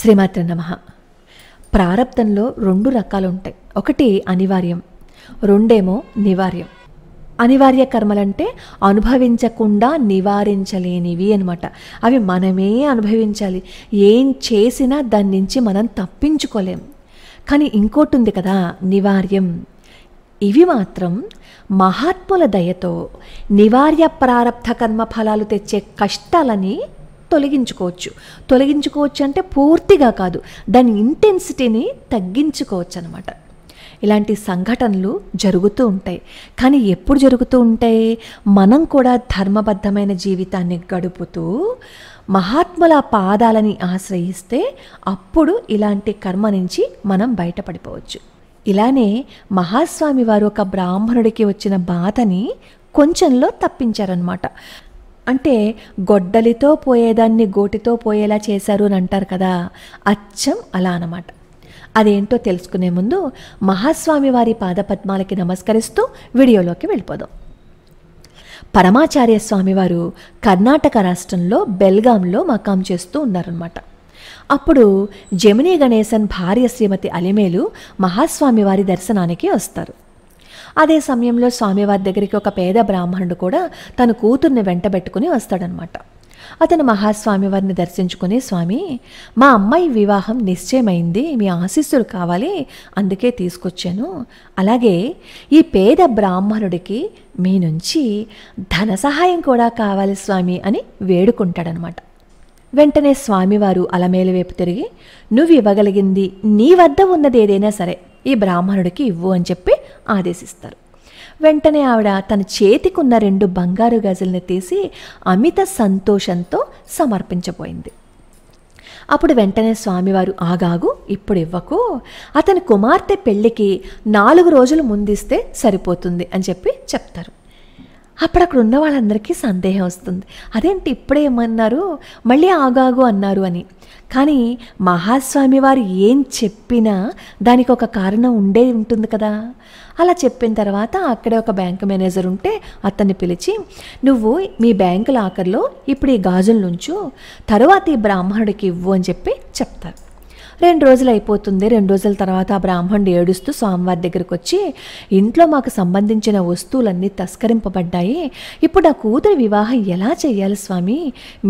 శ్రీమాత్ర నమ ప్రారంధంలో రెండు రకాలు ఉంటాయి ఒకటి అనివార్యం రెండేమో నివార్యం అనివార్య కర్మలంటే అనుభవించకుండా నివారించలేనివి అనమాట అవి మనమే అనుభవించాలి ఏం చేసినా దాని నుంచి మనం తప్పించుకోలేం కానీ ఇంకోటి ఉంది కదా నివార్యం ఇవి మాత్రం మహాత్ముల దయతో నివార్య కర్మ ఫలాలు తెచ్చే కష్టాలని తొలగించుకోవచ్చు తొలగించుకోవచ్చు అంటే పూర్తిగా కాదు దాని ఇంటెన్సిటీని తగ్గించుకోవచ్చు అనమాట ఇలాంటి సంఘటనలు జరుగుతూ ఉంటాయి కానీ ఎప్పుడు జరుగుతూ ఉంటాయి మనం కూడా ధర్మబద్ధమైన జీవితాన్ని గడుపుతూ మహాత్ముల పాదాలని ఆశ్రయిస్తే అప్పుడు ఇలాంటి కర్మ నుంచి మనం బయటపడిపోవచ్చు ఇలానే మహాస్వామి వారు ఒక బ్రాహ్మణుడికి వచ్చిన బాధని కొంచెంలో తప్పించారనమాట అంటే గొడ్డలితో పోయేదాన్ని గోటితో పోయేలా చేశారు అని అంటారు కదా అచ్చం అలా అనమాట అదేంటో తెలుసుకునే ముందు మహాస్వామి వారి పాదపద్మాలకి నమస్కరిస్తూ వీడియోలోకి వెళ్ళిపోదాం పరమాచార్య స్వామివారు కర్ణాటక రాష్ట్రంలో బెల్గాంలో మకాం చేస్తూ ఉన్నారనమాట అప్పుడు జమినీ గణేశన్ భార్య శ్రీమతి అలిమేలు మహాస్వామి వారి దర్శనానికి వస్తారు అదే సమయంలో స్వామివారి దగ్గరికి ఒక పేద బ్రాహ్మణుడు కూడా తన కూతుర్ని వెంటబెట్టుకుని వస్తాడనమాట అతను మహాస్వామి వారిని దర్శించుకుని స్వామి మా అమ్మాయి వివాహం నిశ్చయమైంది మీ ఆశీస్సులు కావాలి అందుకే తీసుకొచ్చాను అలాగే ఈ పేద బ్రాహ్మణుడికి మీ నుంచి ధన సహాయం కూడా కావాలి స్వామి అని వేడుకుంటాడనమాట వెంటనే స్వామివారు అలమేలు వైపు తిరిగి నువ్వు ఇవ్వగలిగింది నీ వద్ద ఉన్నది ఏదైనా సరే ఈ బ్రాహ్మణుడికి ఇవ్వు అని చెప్పి ఆదేశిస్తారు వెంటనే ఆవిడ తన చేతికున్న రెండు బంగారు గజల్ని తీసి అమిత సంతోషంతో సమర్పించబోయింది అప్పుడు వెంటనే స్వామివారు ఆగాగు ఇప్పుడు ఇవ్వకు అతని కుమార్తె పెళ్ళికి నాలుగు రోజులు ముందిస్తే సరిపోతుంది అని చెప్పి చెప్తారు అప్పుడు అక్కడ ఉన్న వాళ్ళందరికీ సందేహం వస్తుంది అదేంటి ఇప్పుడేమన్నారు మళ్ళీ ఆగాగు అన్నారు అని కానీ మహాస్వామి వారు ఏం చెప్పినా దానికి ఒక కారణం ఉండే ఉంటుంది కదా అలా చెప్పిన తర్వాత అక్కడే ఒక బ్యాంక్ మేనేజర్ ఉంటే అతన్ని పిలిచి నువ్వు మీ బ్యాంకు లాకర్లో ఇప్పుడు ఈ గాజుల నుంచు తర్వాత ఈ బ్రాహ్మణుడికి ఇవ్వు అని చెప్పి చెప్తారు రెండు రోజులు అయిపోతుంది రెండు రోజుల తర్వాత ఆ బ్రాహ్మణుడు ఏడుస్తూ స్వామివారి దగ్గరకు వచ్చి ఇంట్లో మాకు సంబంధించిన వస్తువులన్నీ తస్కరింపబడ్డాయి ఇప్పుడు నా కూతురి వివాహం ఎలా చేయాలి స్వామి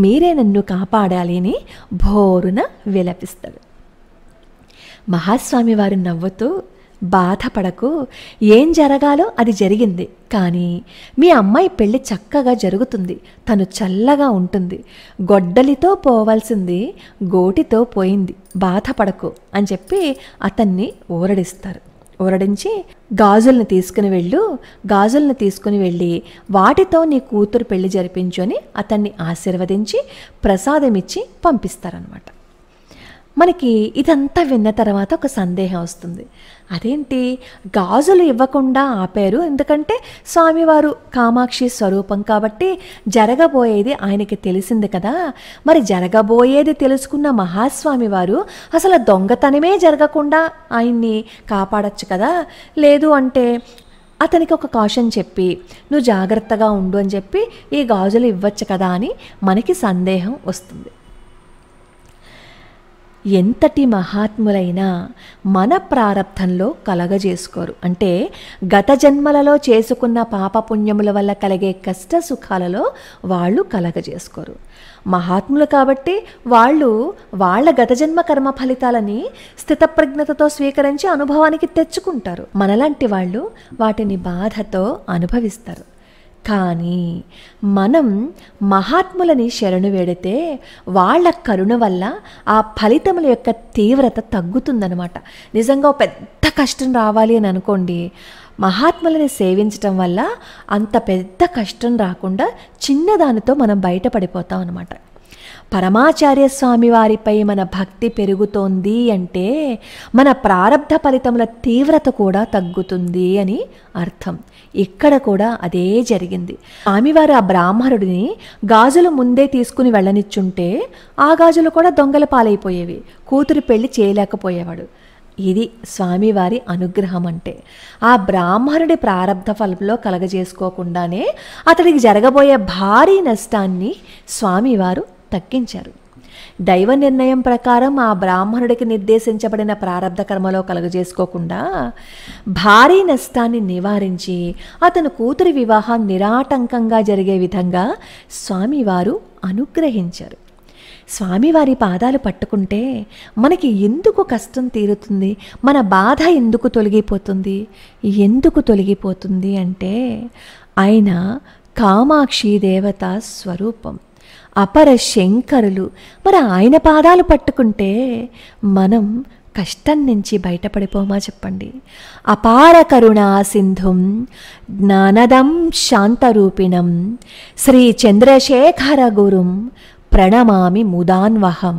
మీరే నన్ను కాపాడాలి అని భోరున విలపిస్తాడు మహాస్వామి వారు నవ్వుతూ బాధపడకు ఏం జరగాలో అది జరిగింది కానీ మీ అమ్మాయి పెళ్లి చక్కగా జరుగుతుంది తను చల్లగా ఉంటుంది గొడ్డలితో పోవాల్సింది గోటితో పోయింది బాధపడకు అని చెప్పి అతన్ని ఊరడిస్తారు ఊరడించి గాజుల్ని తీసుకుని వెళ్ళు గాజుల్ని తీసుకుని వెళ్ళి వాటితో నీ కూతురు పెళ్లి జరిపించు అని అతన్ని ఆశీర్వదించి ప్రసాదమిచ్చి పంపిస్తారనమాట మనకి ఇదంతా విన్న తర్వాత ఒక సందేహం వస్తుంది అదేంటి గాజులు ఇవ్వకుండా ఆపారు ఎందుకంటే స్వామివారు కామాక్షి స్వరూపం కాబట్టి జరగబోయేది ఆయనకి తెలిసింది కదా మరి జరగబోయేది తెలుసుకున్న మహాస్వామి వారు అసలు దొంగతనమే జరగకుండా ఆయన్ని కాపాడచ్చు కదా లేదు అంటే అతనికి ఒక కాషన్ చెప్పి నువ్వు జాగ్రత్తగా ఉండు అని చెప్పి ఈ గాజులు ఇవ్వచ్చు కదా అని మనకి సందేహం వస్తుంది ఎంతటి మహాత్ములైనా మన ప్రారంధంలో కలగజేసుకోరు అంటే గత జన్మలలో చేసుకున్న పాపపుణ్యముల వల్ల కలిగే కష్ట సుఖాలలో వాళ్ళు కలగజేసుకోరు మహాత్ములు కాబట్టి వాళ్ళు వాళ్ళ గత జన్మ కర్మ ఫలితాలని స్థితప్రజ్ఞతతో స్వీకరించి అనుభవానికి తెచ్చుకుంటారు మనలాంటి వాళ్ళు వాటిని బాధతో అనుభవిస్తారు కానీ మనం మహాత్ములని శరణు వేడితే వాళ్ళ కరుణ వల్ల ఆ ఫలితముల యొక్క తీవ్రత తగ్గుతుందనమాట నిజంగా పెద్ద కష్టం రావాలి అని అనుకోండి మహాత్ములని సేవించటం వల్ల అంత పెద్ద కష్టం రాకుండా చిన్నదానితో మనం బయటపడిపోతాం అనమాట పరమాచార్య స్వామి వారిపై మన భక్తి పెరుగుతోంది అంటే మన ప్రారంధ ఫలితముల తీవ్రత కూడా తగ్గుతుంది అని అర్థం ఇక్కడ కూడా అదే జరిగింది స్వామివారు ఆ బ్రాహ్మణుడిని గాజులు ముందే తీసుకుని వెళ్ళనిచ్చుంటే ఆ గాజులు కూడా దొంగల పాలైపోయేవి కూతురు పెళ్లి చేయలేకపోయేవాడు ఇది స్వామివారి అనుగ్రహం అంటే ఆ బ్రాహ్మణుడి ప్రారంధ ఫలంలో కలగజేసుకోకుండానే అతడికి జరగబోయే భారీ నష్టాన్ని స్వామివారు తగ్గించారు దైవ నిర్ణయం ప్రకారం ఆ బ్రాహ్మణుడికి నిర్దేశించబడిన ప్రారంభ కర్మలో కలుగజేసుకోకుండా భారీ నష్టాన్ని నివారించి అతను కూతురి వివాహం నిరాటంకంగా జరిగే విధంగా స్వామివారు అనుగ్రహించారు స్వామివారి పాదాలు పట్టుకుంటే మనకి ఎందుకు కష్టం తీరుతుంది మన బాధ ఎందుకు తొలగిపోతుంది ఎందుకు తొలగిపోతుంది అంటే ఆయన కామాక్షి దేవత స్వరూపం అపర శంకరులు మరి ఆయన పాదాలు పట్టుకుంటే మనం కష్టం నుంచి బయటపడిపోమా చెప్పండి అపార కరుణా సింధుం జ్ఞానదం శాంతరూపిణం శ్రీ చంద్రశేఖర గురుం ప్రణమామి ముదాన్వహం